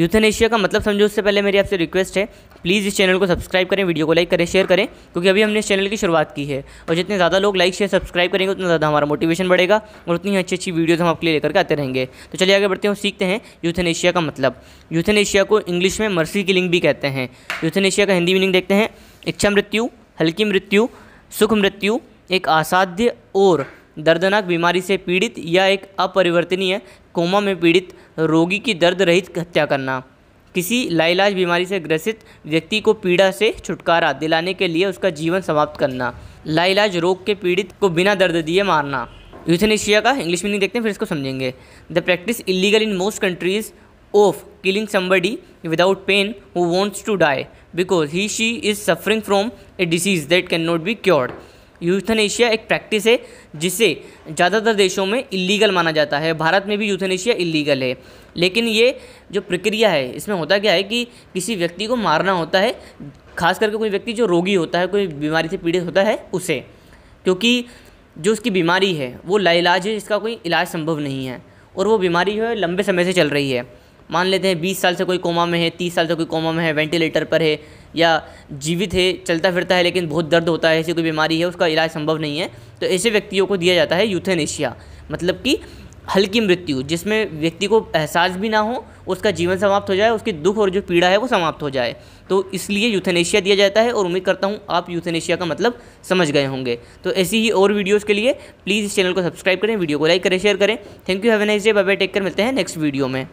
euthanasia का मतलब समझो उससे पहले मेरी आपसे रिक्वेस्ट है प्लीज़ इस चैनल को सब्सक्राइब करें वीडियो को लाइक करें शेयर करें क्योंकि अभी हमने इस चैनल की शुरुआत की है और जितने ज़्यादा लोग लाइक शेयर सब्सक्राइब करेंगे उतना ज़्यादा हमारा मोटिवेशन बढ़ेगा और उतनी अच्छी अच्छी वीडियोज़ हम आपके लिए लेकर आते रहेंगे तो चलिए आगे बढ़ते हैं सीखते हैं यूथनेशिया का मतलब यूथनेशिया को इंग्लिश में मर्सी किलिंग भी कहते हैं यूथनेशिया का हिंदी मीनिंग देखते हैं इच्छा मृत्यु हल्की मृत्यु सुख मृत्यु एक असाध्य और दर्दनाक बीमारी से पीड़ित या एक अपरिवर्तनीय कोमा में पीड़ित रोगी की दर्द रहित हत्या करना किसी लाइलाज बीमारी से ग्रसित व्यक्ति को पीड़ा से छुटकारा दिलाने के लिए उसका जीवन समाप्त करना लाइलाज रोग के पीड़ित को बिना दर्द दिए मारना यूथनेशिया का इंग्लिश मीनिंग देखते हैं फिर इसको समझेंगे the practice illegal in most countries of killing somebody without pain who wants to die because he she is suffering from a disease that can not be cured euthanasia एक practice है जिसे ज़्यादातर देशों में इलीगल माना जाता है भारत में भी यूथनेशिया इलीगल है लेकिन ये जो प्रक्रिया है इसमें होता क्या है कि किसी व्यक्ति को मारना होता है खास करके कोई व्यक्ति जो रोगी होता है कोई बीमारी से पीड़ित होता है उसे क्योंकि जो उसकी बीमारी है वो लाइलाज है इसका कोई इलाज संभव नहीं है और वो बीमारी जो है लंबे समय से चल रही है मान लेते हैं बीस साल से कोई कोमा में है तीस साल से कोई कोमा में है वेंटिलेटर पर है या जीवित है चलता फिरता है लेकिन बहुत दर्द होता है ऐसी कोई बीमारी है उसका इलाज संभव नहीं है तो ऐसे व्यक्तियों को दिया जाता है यूथेनेशिया मतलब कि हल्की मृत्यु जिसमें व्यक्ति को एहसास भी ना हो उसका जीवन समाप्त हो जाए उसकी दुख और जो पीड़ा है वो समाप्त हो जाए तो इसलिए यूथेनेशिया दिया जाता है और उम्मीद करता हूँ आप यूथेनेशिया का मतलब समझ गए होंगे तो ऐसी ही और वीडियोज़ के लिए प्लीज़ इस चैनल को सब्सक्राइब करें वीडियो को लाइक करें शेयर करें thank you have nice day bye bye take care मिलते हैं नेक्स्ट वीडियो में